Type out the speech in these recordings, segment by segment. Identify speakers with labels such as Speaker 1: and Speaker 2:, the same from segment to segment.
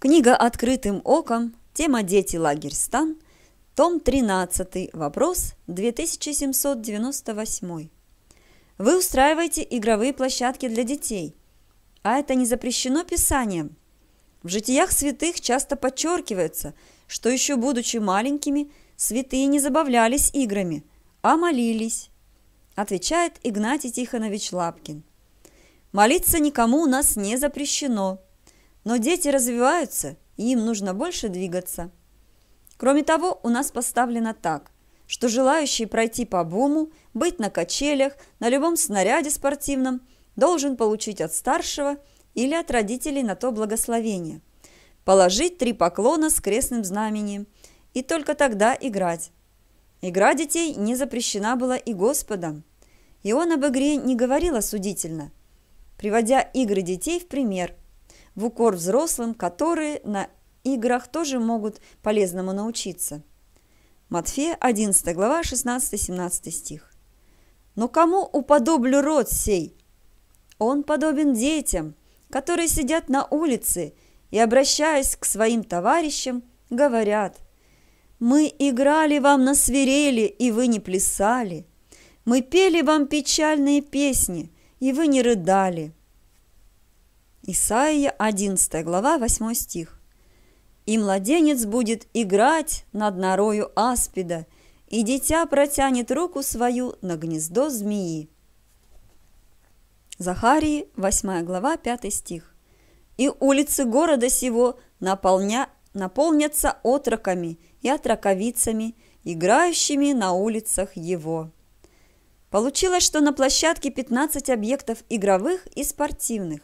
Speaker 1: Книга «Открытым оком», тема «Дети. Лагерь. Стан», том 13, вопрос 2798. Вы устраиваете игровые площадки для детей, а это не запрещено Писанием. В житиях святых часто подчеркивается, что еще будучи маленькими, святые не забавлялись играми, а молились, отвечает Игнатий Тихонович Лапкин. Молиться никому у нас не запрещено – но дети развиваются, и им нужно больше двигаться. Кроме того, у нас поставлено так, что желающий пройти по бому, быть на качелях, на любом снаряде спортивном, должен получить от старшего или от родителей на то благословение, положить три поклона с крестным знаменем, и только тогда играть. Игра детей не запрещена была и Господом. И он об игре не говорил осудительно, приводя игры детей в пример – в укор взрослым, которые на играх тоже могут полезному научиться. Матфея 11 глава 16-17 стих. «Но кому уподоблю род сей? Он подобен детям, которые сидят на улице и, обращаясь к своим товарищам, говорят, «Мы играли вам на свирели, и вы не плясали. Мы пели вам печальные песни, и вы не рыдали. Исаия 11 глава 8 стих. «И младенец будет играть над нарою аспида, и дитя протянет руку свою на гнездо змеи». Захарии 8 глава 5 стих. «И улицы города сего наполня... наполнятся отроками и отроковицами, играющими на улицах его». Получилось, что на площадке 15 объектов игровых и спортивных,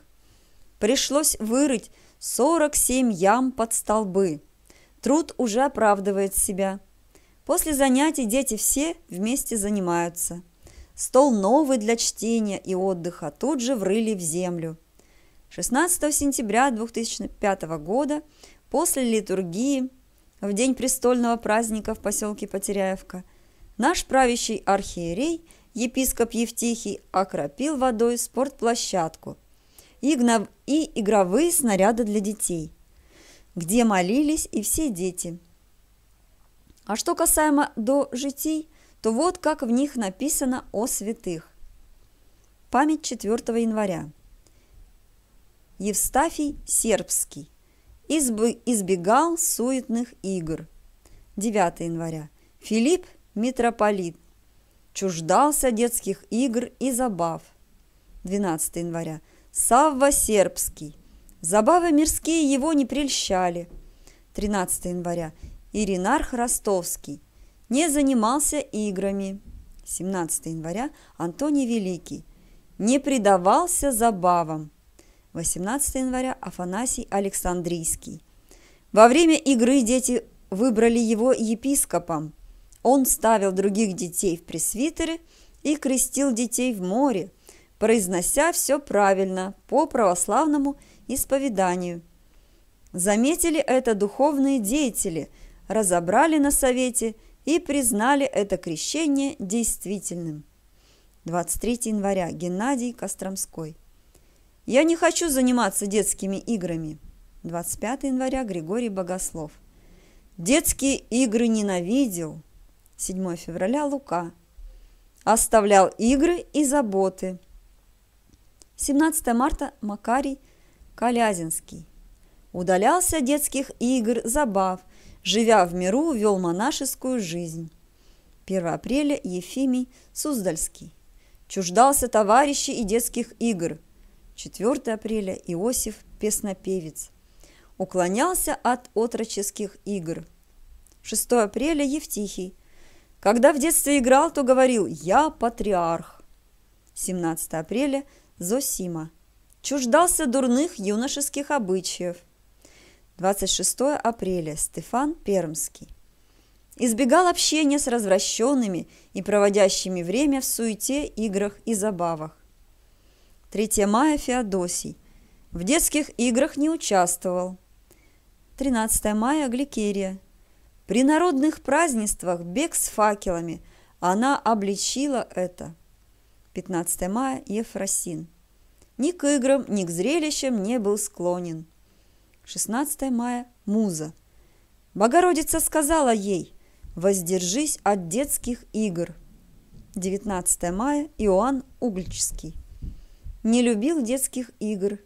Speaker 1: Пришлось вырыть 47 ям под столбы. Труд уже оправдывает себя. После занятий дети все вместе занимаются. Стол новый для чтения и отдыха тут же врыли в землю. 16 сентября 2005 года после литургии в день престольного праздника в поселке Потеряевка наш правящий архиерей епископ Евтихий окропил водой спортплощадку – и, гнов... и игровые снаряды для детей, где молились и все дети. А что касаемо до житий, то вот как в них написано о святых. Память 4 января. Евстафий Сербский. Избы... Избегал суетных игр. 9 января. Филипп Митрополит. Чуждался детских игр и забав. 12 января. Савва Сербский. Забавы мирские его не прельщали. 13 января. Иринарх Ростовский. Не занимался играми. 17 января. Антоний Великий. Не предавался забавам. 18 января. Афанасий Александрийский. Во время игры дети выбрали его епископом. Он ставил других детей в пресвитеры и крестил детей в море – произнося все правильно по православному исповеданию. Заметили это духовные деятели, разобрали на совете и признали это крещение действительным. 23 января. Геннадий Костромской. «Я не хочу заниматься детскими играми». 25 января. Григорий Богослов. «Детские игры ненавидел». 7 февраля. Лука. «Оставлял игры и заботы». 17 марта Макарий Калязинский. Удалялся от детских игр, забав, живя в миру, вел монашескую жизнь. 1 апреля Ефимий Суздальский. Чуждался товарищей и детских игр. 4 апреля Иосиф Песнопевец. Уклонялся от отроческих игр. 6 апреля Евтихий. Когда в детстве играл, то говорил «Я патриарх». 17 апреля – Зосима. Чуждался дурных юношеских обычаев. 26 апреля. Стефан Пермский. Избегал общения с развращенными и проводящими время в суете, играх и забавах. 3 мая. Феодосий. В детских играх не участвовал. 13 мая. Гликерия. При народных празднествах бег с факелами. Она обличила это. 15 мая, Ефросин. Ни к играм, ни к зрелищам не был склонен. 16 мая, Муза. Богородица сказала ей, воздержись от детских игр. 19 мая, Иоанн Угличский, Не любил детских игр.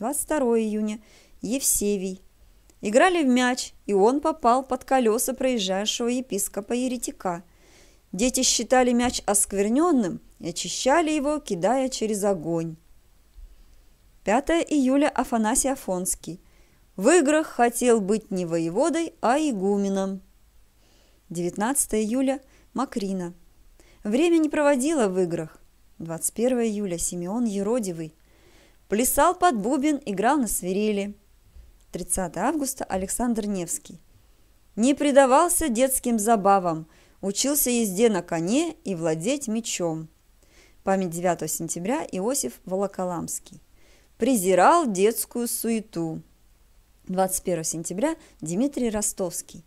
Speaker 1: 22 июня, Евсевий. Играли в мяч, и он попал под колеса проезжавшего епископа-еретика. Дети считали мяч оскверненным – очищали его, кидая через огонь. 5 июля Афанасий Афонский. В играх хотел быть не воеводой, а игуменом. 19 июля Макрина. Время не проводила в играх. 21 июля Симеон Еродивый. Плясал под бубен, играл на свирели. 30 августа Александр Невский. Не предавался детским забавам, учился езде на коне и владеть мечом. Память 9 сентября Иосиф Волоколамский. Презирал детскую суету. 21 сентября Дмитрий Ростовский.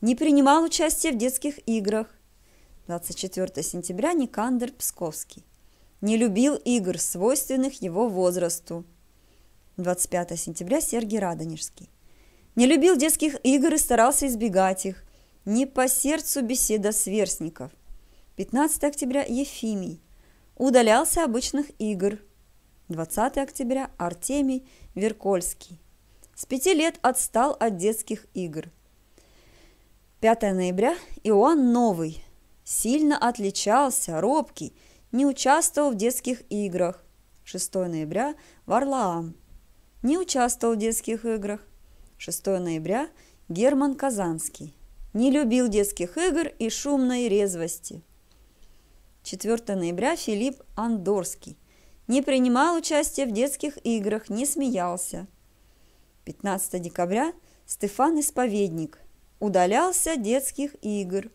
Speaker 1: Не принимал участия в детских играх. 24 сентября Никандр Псковский. Не любил игр, свойственных его возрасту. 25 сентября Сергей Радонежский. Не любил детских игр и старался избегать их. Не по сердцу беседа сверстников. 15 октября Ефимий – удалялся обычных игр. 20 октября Артемий Веркольский. С пяти лет отстал от детских игр. 5 ноября Иоанн Новый. Сильно отличался, робкий, не участвовал в детских играх. 6 ноября Варлаам. Не участвовал в детских играх. 6 ноября Герман Казанский. Не любил детских игр и шумной резвости. 4 ноября Филипп Андорский. Не принимал участия в детских играх, не смеялся. 15 декабря Стефан Исповедник. Удалялся детских игр.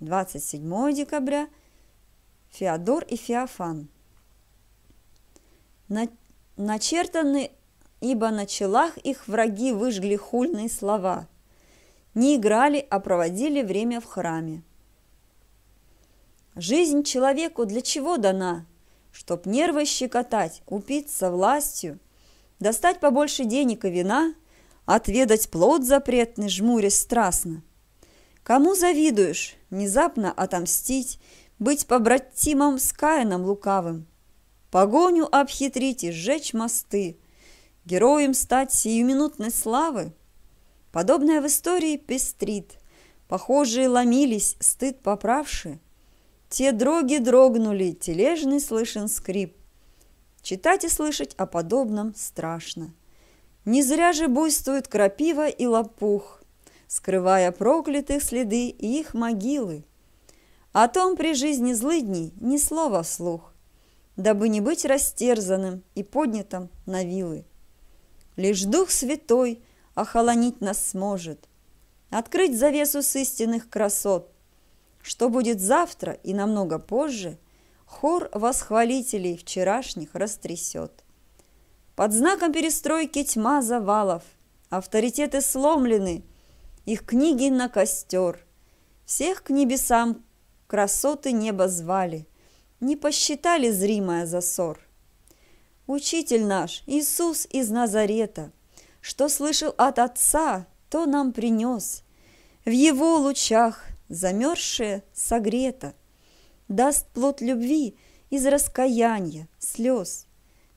Speaker 1: 27 декабря Феодор и Феофан. На... Начертаны, ибо на челах их враги выжгли хульные слова. Не играли, а проводили время в храме. Жизнь человеку для чего дана? Чтоб нервы щекотать, упиться властью, достать побольше денег и вина, отведать плод запретный, жмурясь страстно. Кому завидуешь, внезапно отомстить, быть побратимом с Каином лукавым, погоню обхитрить и сжечь мосты, героем стать сиюминутной славы? Подобное в истории пестрит, похожие ломились, стыд поправши, те дроги дрогнули, тележный слышен скрип. Читать и слышать о подобном страшно. Не зря же буйствуют крапива и лопух, скрывая проклятых следы и их могилы. О том при жизни злыдней ни слова вслух, дабы не быть растерзанным и поднятым на вилы. Лишь Дух Святой охолонить нас сможет, открыть завесу с истинных красот, что будет завтра и намного позже, хор восхвалителей вчерашних растрясет. Под знаком перестройки тьма завалов, авторитеты сломлены, их книги на костер. Всех к небесам красоты неба звали, не посчитали зримая засор. Учитель наш, Иисус из Назарета, что слышал от Отца, то нам принес. В Его лучах замерзшее согрето, даст плод любви из раскаяния, слез,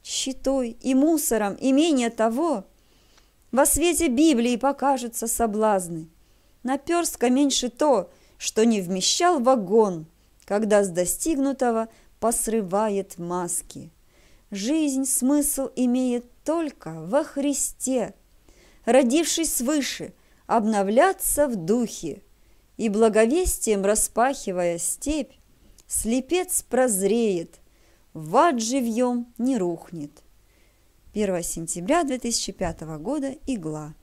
Speaker 1: щитой и мусором, и менее того. Во свете Библии покажутся соблазны. Наперстка меньше то, что не вмещал вагон, когда с достигнутого посрывает маски. Жизнь смысл имеет только во Христе. Родившись свыше, обновляться в духе – и благовестием распахивая степь, слепец прозреет, в ад живьем не рухнет. 1 сентября 2005 года «Игла».